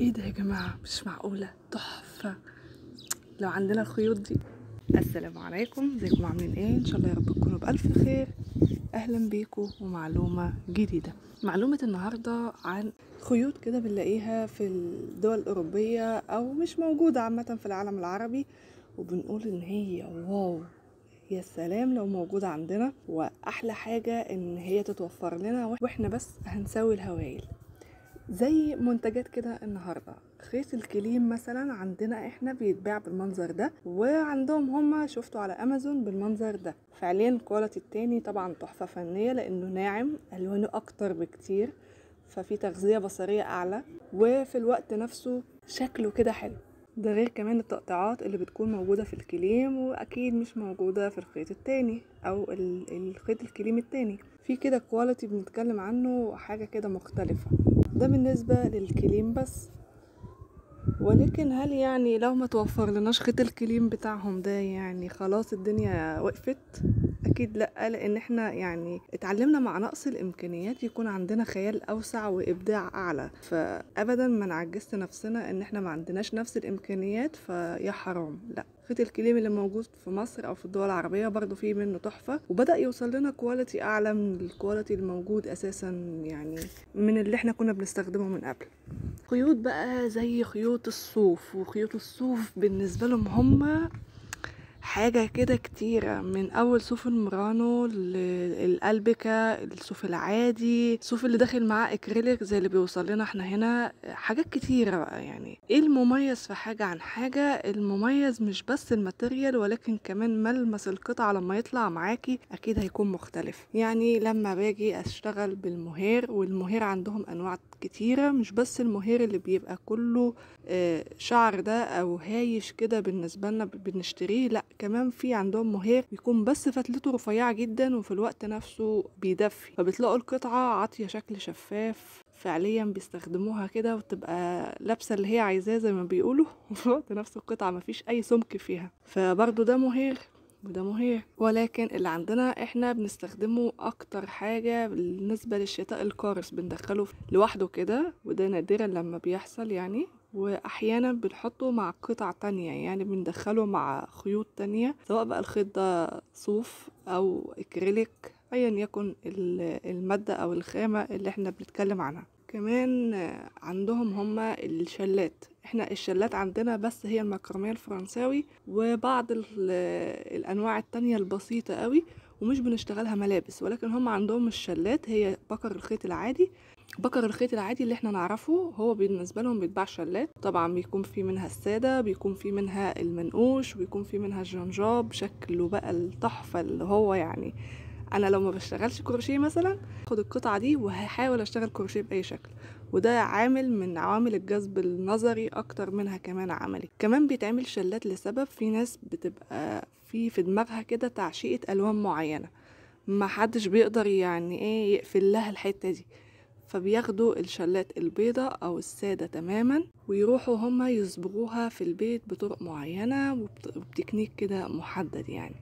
ايه ده يا جماعه مش معقوله تحفه لو عندنا الخيوط دي السلام عليكم ازيكم عاملين ايه ان شاء الله يا رب تكونوا بالف خير اهلا بيكم ومعلومه جديده معلومه النهارده عن خيوط كده بنلاقيها في الدول الاوروبيه او مش موجوده عامه في العالم العربي وبنقول ان هي واو يا سلام لو موجودة عندنا وأحلى حاجة إن هي تتوفر لنا وإحنا بس هنساوي الهوايل زي منتجات كده النهارده خيط الكليم مثلا عندنا احنا بيتباع بالمنظر ده وعندهم هما شفتوا على امازون بالمنظر ده فعليا الكواليتي التاني طبعا تحفه فنيه لانه ناعم الوانه اكتر بكتير ففي تغذيه بصريه اعلى وفي الوقت نفسه شكله كده حلو ده غير كمان التقطيعات اللي بتكون موجودة في الكليم وأكيد مش موجودة في الخيط التاني أو الخيط الكليم التاني في كده كواليتي بنتكلم عنه حاجة كده مختلفة ده بالنسبة للكليم بس ولكن هل يعني لو ما توفر لناش خيط الكليم بتاعهم ده يعني خلاص الدنيا وقفت اكيد لا لان احنا يعني اتعلمنا مع نقص الامكانيات يكون عندنا خيال اوسع وابداع اعلى فابدا ما نعجزت نفسنا ان احنا ما عندناش نفس الامكانيات فيا حرام لا خيط الكليم اللي موجود في مصر او في الدول العربيه برضو في منه تحفه وبدا يوصل لنا كواليتي اعلى من الكواليتي الموجود اساسا يعني من اللي احنا كنا بنستخدمه من قبل خيوط بقى زي خيوط الصوف وخيوط الصوف بالنسبه لهم هم حاجة كده كتيرة من أول صوف المرانو للألبكة الصوف العادي الصوف اللي داخل معاه أكريليك زي اللي بيوصل لنا احنا هنا حاجات كتيرة بقى يعني ايه المميز في حاجة عن حاجة المميز مش بس الماتيريال ولكن كمان ملمس القطعة لما يطلع معاكي أكيد هيكون مختلف يعني لما باجي أشتغل بالمهير والمهير عندهم أنواع كتيرة مش بس المهير اللي بيبقى كله آه، شعر ده أو هايش كده بالنسبة لنا بنشتريه لأ كمان في عندهم مهير بيكون بس فتلته رفيعة جدا وفي الوقت نفسه بيدفي فبتلاقوا القطعة عاطية شكل شفاف فعليا بيستخدموها كده وتبقى لابسه اللي هي عايزاه زي ما بيقولوا وفي الوقت نفس القطعه مفيش اي سمك فيها فبرضه ده مهير وده مهير ولكن اللي عندنا احنا بنستخدمه اكتر حاجة بالنسبة للشتاء الكارس بندخله لوحده كده وده نادرا لما بيحصل يعني واحيانا بنحطه مع قطع تانية يعني بندخله مع خيوط تانية سواء بقى الخيط ده صوف او اكريليك ايا يكن المادة او الخامة اللي احنا بنتكلم عنها كمان عندهم هما الشلات احنا الشلات عندنا بس هي المكرمية الفرنساوي وبعض الانواع التانية البسيطة قوي ومش بنشتغلها ملابس ولكن هم عندهم الشلات هي بكر الخيط العادي بكر الخيط العادي اللي احنا نعرفه هو بالنسبة لهم بيتباع شلات طبعا بيكون في منها السادة بيكون في منها المنقوش وبيكون في منها الجنجاب شكله بقى التحفة اللي هو يعني انا لو ما بشتغلش كروشيه مثلا خد القطعه دي وهحاول اشتغل كروشيه باي شكل وده عامل من عوامل الجذب النظري اكتر منها كمان عملي كمان بيتعمل شلات لسبب في ناس بتبقى في في دماغها كده تعشيقه الوان معينه ما حدش بيقدر يعني ايه يقفل لها الحته دي فبياخدوا الشلات البيضة أو السادة تماما ويروحوا هما يصبغوها في البيت بطرق معينة وبتكنيك كده محدد يعني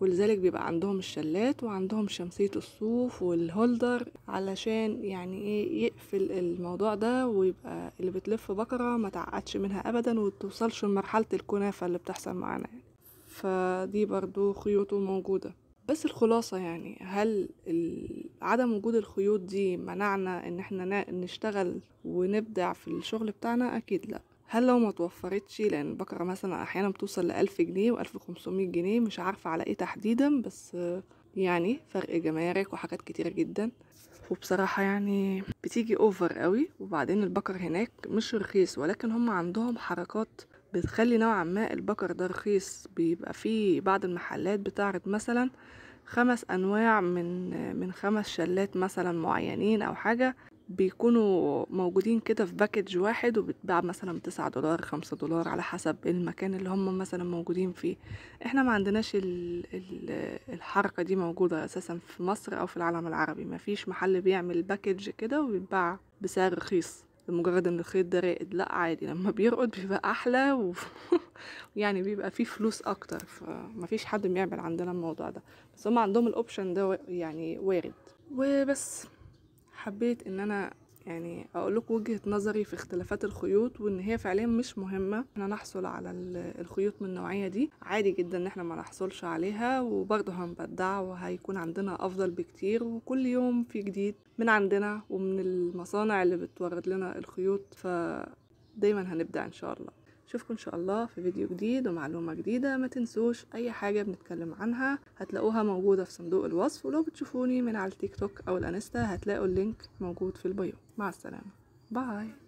ولذلك بيبقى عندهم الشلات وعندهم شمسية الصوف والهولدر علشان يعني ايه يقفل الموضوع ده ويبقى اللي بتلف بكرة ما تعقدش منها ابدا ومتوصلش لمرحلة الكنافة اللي بتحصل معانا يعني فدي برضو خيوطه موجوده بس الخلاصة يعني هل عدم وجود الخيوط دي منعنا ان احنا نشتغل ونبدع في الشغل بتاعنا اكيد لا هل لو ما توفرتش لان بكرة مثلا احيانا بتوصل لألف جنيه والف وخمسمية جنيه مش عارفة على ايه تحديدا بس يعني فرق جمارك وحاجات كتير جدا وبصراحة يعني بتيجي اوفر قوي وبعدين البكر هناك مش رخيص ولكن هم عندهم حركات بتخلي نوعا ما البكر ده رخيص بيبقى فيه بعض المحلات بتعرض مثلا خمس انواع من من خمس شلات مثلا معينين او حاجه بيكونوا موجودين كده في باكج واحد وبتباع مثلا تسعة دولار خمسة دولار على حسب المكان اللي هم مثلا موجودين فيه احنا ما عندناش ال ال الحركة دي موجودة اساسا في مصر او في العالم العربي ما فيش محل بيعمل باكج كده وبيتباع بسعر رخيص لمجرد ان الخيط ده رائد لا عادي لما بيرقد بيبقى احلى و... يعني بيبقى فيه فلوس اكتر فمفيش حد بيعمل عندنا الموضوع ده بس هم عندهم الاوبشن ده يعني وارد وبس حبيت ان انا يعني اقول لكم وجهه نظري في اختلافات الخيوط وان هي فعليا مش مهمه ان نحصل على الخيوط من النوعيه دي عادي جدا ان احنا ما نحصلش عليها وبرضه هنبدع وهيكون عندنا افضل بكتير وكل يوم في جديد من عندنا ومن المصانع اللي بتورد لنا الخيوط ف دايما هنبدع ان شاء الله اشوفكم ان شاء الله في فيديو جديد ومعلومه جديده ما تنسوش اي حاجه بنتكلم عنها هتلاقوها موجوده في صندوق الوصف ولو بتشوفوني من على التيك توك او الانستا هتلاقوا اللينك موجود في البايو مع السلامه باي